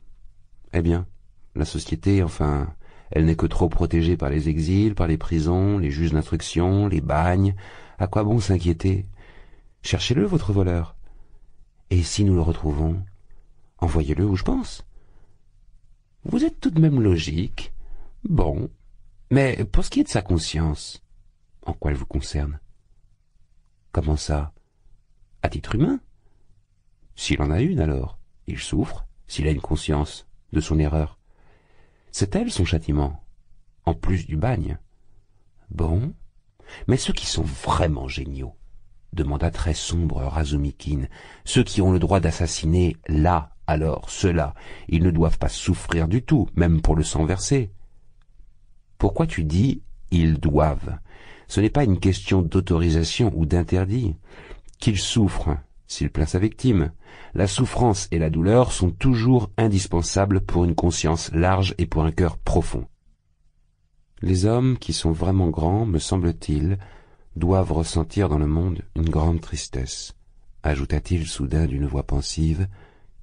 Eh bien, la société, enfin, elle n'est que trop protégée par les exils, par les prisons, les juges d'instruction, les bagnes. À quoi bon s'inquiéter Cherchez-le, votre voleur. Et si nous le retrouvons, envoyez-le où je pense. Vous êtes tout de même logique. Bon. Mais pour ce qui est de sa conscience, en quoi elle vous concerne Comment ça À titre humain S'il en a une alors, il souffre, s'il a une conscience de son erreur. C'est elle son châtiment, en plus du bagne. Bon, mais ceux qui sont vraiment géniaux, demanda très sombre Razumikine, ceux qui ont le droit d'assassiner là, alors, ceux-là, ils ne doivent pas souffrir du tout, même pour le sang versé. Pourquoi tu dis ils doivent Ce n'est pas une question d'autorisation ou d'interdit. Qu'ils souffrent, s'il plaint sa victime. La souffrance et la douleur sont toujours indispensables pour une conscience large et pour un cœur profond. Les hommes qui sont vraiment grands, me semble-t-il, doivent ressentir dans le monde une grande tristesse, ajouta-t-il soudain d'une voix pensive,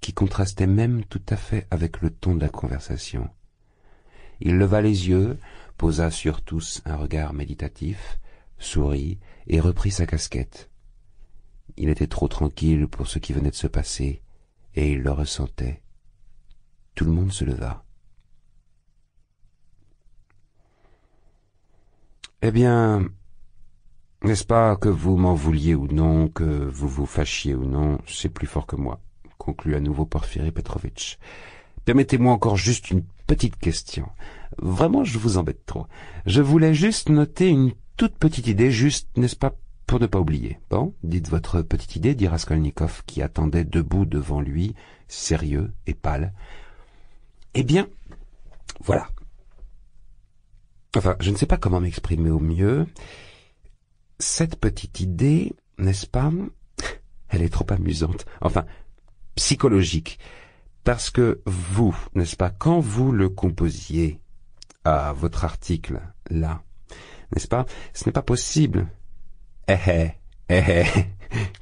qui contrastait même tout à fait avec le ton de la conversation. Il leva les yeux, posa sur tous un regard méditatif, sourit et reprit sa casquette. Il était trop tranquille pour ce qui venait de se passer, et il le ressentait. Tout le monde se leva. Eh bien, n'est-ce pas que vous m'en vouliez ou non, que vous vous fâchiez ou non, c'est plus fort que moi, conclut à nouveau Porfiry Petrovitch. Permettez-moi encore juste une petite question. Vraiment, je vous embête trop. Je voulais juste noter une toute petite idée, juste, n'est-ce pas, pour ne pas oublier. Bon, dites votre petite idée, dit Raskolnikov, qui attendait debout devant lui, sérieux et pâle. Eh bien, voilà. Enfin, je ne sais pas comment m'exprimer au mieux. Cette petite idée, n'est-ce pas Elle est trop amusante. Enfin, psychologique. Parce que vous, n'est-ce pas, quand vous le composiez à votre article, là, n'est-ce pas, ce n'est pas possible eh eh, eh eh,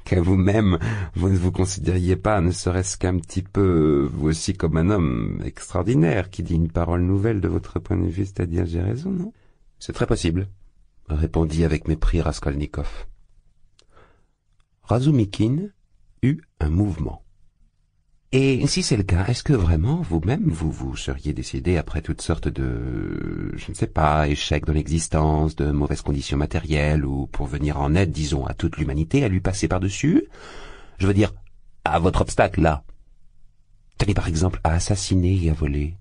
que vous-même, vous ne vous considériez pas, ne serait-ce qu'un petit peu, vous aussi comme un homme extraordinaire qui dit une parole nouvelle de votre point de vue, c'est-à-dire j'ai raison, non C'est très possible, répondit avec mépris Raskolnikov. Razumikin eut un mouvement. Et si c'est le cas, est-ce que vraiment vous-même, vous vous seriez décédé après toutes sortes de, je ne sais pas, échecs dans l'existence, de mauvaises conditions matérielles, ou pour venir en aide, disons, à toute l'humanité, à lui passer par-dessus Je veux dire, à votre obstacle, là. Tenez par exemple à assassiner et à voler.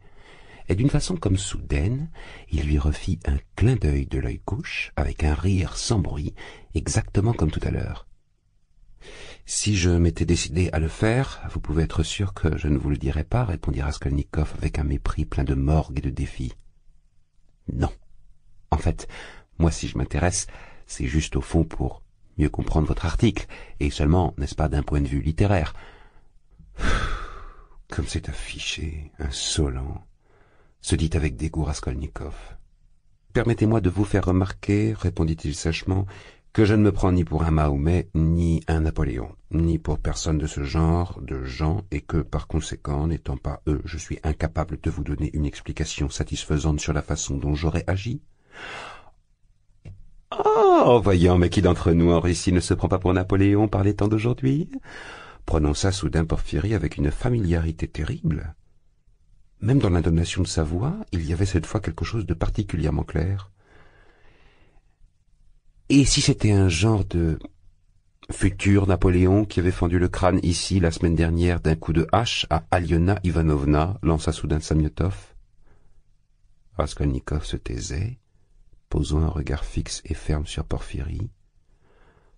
Et d'une façon comme soudaine, il lui refit un clin d'œil de l'œil gauche, avec un rire sans bruit, exactement comme tout à l'heure. Si je m'étais décidé à le faire, vous pouvez être sûr que je ne vous le dirais pas, répondit Raskolnikov avec un mépris plein de morgue et de défi. Non. En fait, moi si je m'intéresse, c'est juste au fond pour mieux comprendre votre article, et seulement, n'est-ce pas, d'un point de vue littéraire. Comme c'est affiché, insolent, se dit avec dégoût Raskolnikov. Permettez-moi de vous faire remarquer, répondit-il sèchement, que je ne me prends ni pour un Mahomet, ni un Napoléon, ni pour personne de ce genre de gens, et que, par conséquent, n'étant pas eux, je suis incapable de vous donner une explication satisfaisante sur la façon dont j'aurais agi Oh, ah, voyons, mais qui d'entre nous, en Russie, ne se prend pas pour Napoléon par les temps d'aujourd'hui prononça soudain Porphyrie avec une familiarité terrible. Même dans l'intonation de sa voix, il y avait cette fois quelque chose de particulièrement clair. Et si c'était un genre de futur Napoléon qui avait fendu le crâne ici la semaine dernière d'un coup de hache à Aliona Ivanovna, lança soudain Samyotov Raskolnikov se taisait, posant un regard fixe et ferme sur Porphyrie.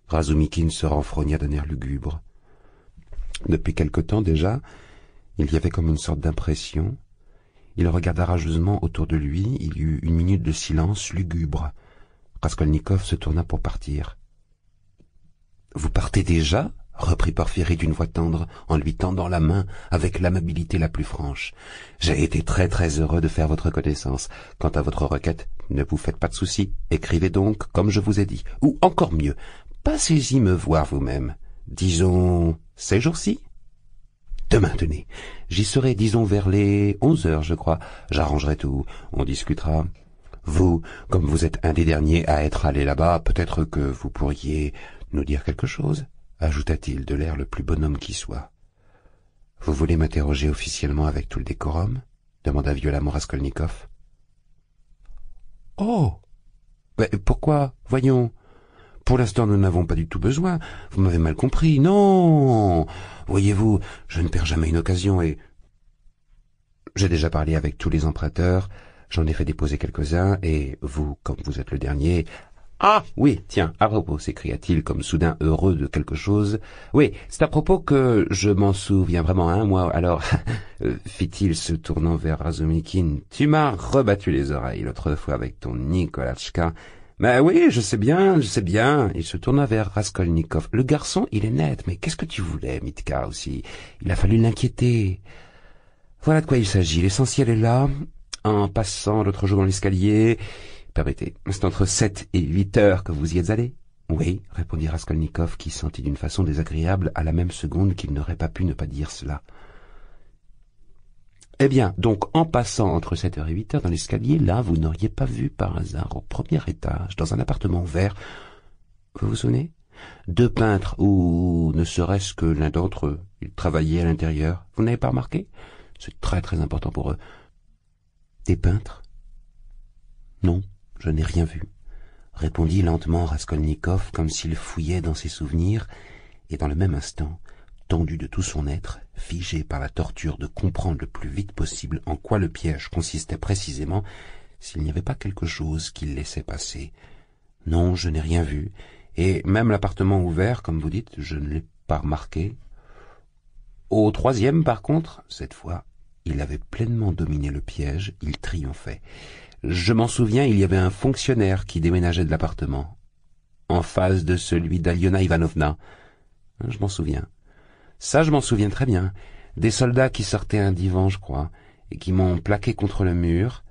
Razumikin se renfrogna d'un air lugubre. Depuis quelque temps déjà, il y avait comme une sorte d'impression. Il regarda rageusement autour de lui, il y eut une minute de silence lugubre. Raskolnikov se tourna pour partir. Vous partez déjà reprit Porphyry d'une voix tendre, en lui tendant la main avec l'amabilité la plus franche. J'ai été très très heureux de faire votre connaissance. Quant à votre requête, ne vous faites pas de soucis. Écrivez donc comme je vous ai dit. Ou encore mieux, passez-y me voir vous-même. Disons, ces jours-ci Demain, tenez. J'y serai, disons, vers les onze heures, je crois. J'arrangerai tout. On discutera. Vous, comme vous êtes un des derniers à être allé là-bas, peut-être que vous pourriez nous dire quelque chose ajouta-t-il de l'air le plus bonhomme qui soit. Vous voulez m'interroger officiellement avec tout le décorum demanda violemment Raskolnikov. Oh Mais ben, pourquoi Voyons. Pour l'instant, nous n'avons pas du tout besoin. Vous m'avez mal compris. Non Voyez-vous, je ne perds jamais une occasion et... J'ai déjà parlé avec tous les emprunteurs, J'en ai fait déposer quelques-uns, et vous, comme vous êtes le dernier, ah oui, tiens, à propos, s'écria-t-il comme soudain heureux de quelque chose. Oui, c'est à propos que je m'en souviens vraiment, hein, moi. Alors, euh, fit-il se tournant vers Razumikin, tu m'as rebattu les oreilles l'autre fois avec ton Nikolachka. Mais ben oui, je sais bien, je sais bien. Il se tourna vers Raskolnikov. Le garçon, il est net, mais qu'est-ce que tu voulais, Mitka aussi Il a fallu l'inquiéter. Voilà de quoi il s'agit. L'essentiel est là. « En passant l'autre jour dans l'escalier. Permettez, c'est entre sept et huit heures que vous y êtes allé Oui, répondit Raskolnikov, qui sentit d'une façon désagréable à la même seconde qu'il n'aurait pas pu ne pas dire cela. Eh bien, donc, en passant entre sept heures et huit heures dans l'escalier, là, vous n'auriez pas vu par hasard au premier étage, dans un appartement vert, vous vous souvenez Deux peintres, ou ne serait-ce que l'un d'entre eux, ils travaillaient à l'intérieur. Vous n'avez pas remarqué C'est très très important pour eux peintre Non, je n'ai rien vu, répondit lentement Raskolnikov comme s'il fouillait dans ses souvenirs, et dans le même instant, tendu de tout son être, figé par la torture de comprendre le plus vite possible en quoi le piège consistait précisément, s'il n'y avait pas quelque chose qu'il laissait passer. Non, je n'ai rien vu, et même l'appartement ouvert, comme vous dites, je ne l'ai pas remarqué. Au troisième, par contre, cette fois, il avait pleinement dominé le piège, il triomphait. Je m'en souviens, il y avait un fonctionnaire qui déménageait de l'appartement, en face de celui d'Aliona Ivanovna. Je m'en souviens. Ça, je m'en souviens très bien. Des soldats qui sortaient un divan, je crois, et qui m'ont plaqué contre le mur.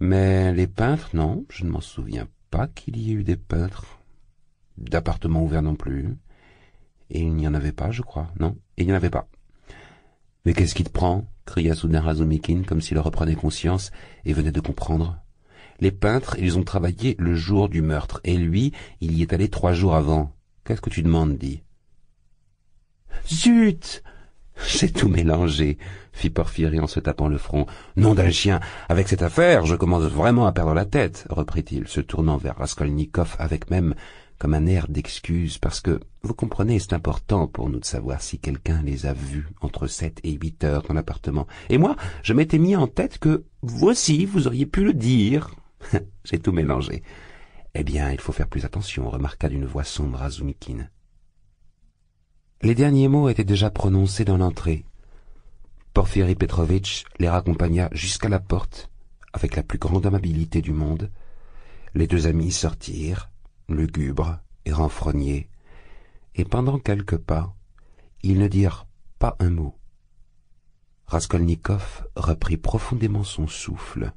Mais les peintres, non, je ne m'en souviens pas qu'il y ait eu des peintres. D'appartements ouverts non plus. Et il n'y en avait pas, je crois. Non, il n'y en avait pas. Mais qu'est-ce qui te prend cria soudain Razumikin comme s'il reprenait conscience et venait de comprendre. Les peintres, ils ont travaillé le jour du meurtre, et lui, il y est allé trois jours avant. Qu'est-ce que tu demandes, dit Zut J'ai tout mélangé, fit Porphyry en se tapant le front. Nom d'un chien Avec cette affaire, je commence vraiment à perdre la tête, reprit-il, se tournant vers Raskolnikov avec même comme un air d'excuse, parce que, vous comprenez, c'est important pour nous de savoir si quelqu'un les a vus entre sept et huit heures dans l'appartement. Et moi, je m'étais mis en tête que, voici, vous auriez pu le dire. J'ai tout mélangé. Eh bien, il faut faire plus attention, remarqua d'une voix sombre zoumikine Les derniers mots étaient déjà prononcés dans l'entrée. Porfiry Petrovitch les raccompagna jusqu'à la porte, avec la plus grande amabilité du monde. Les deux amis sortirent, lugubre et renfrogné, et pendant quelques pas, ils ne dirent pas un mot. Raskolnikov reprit profondément son souffle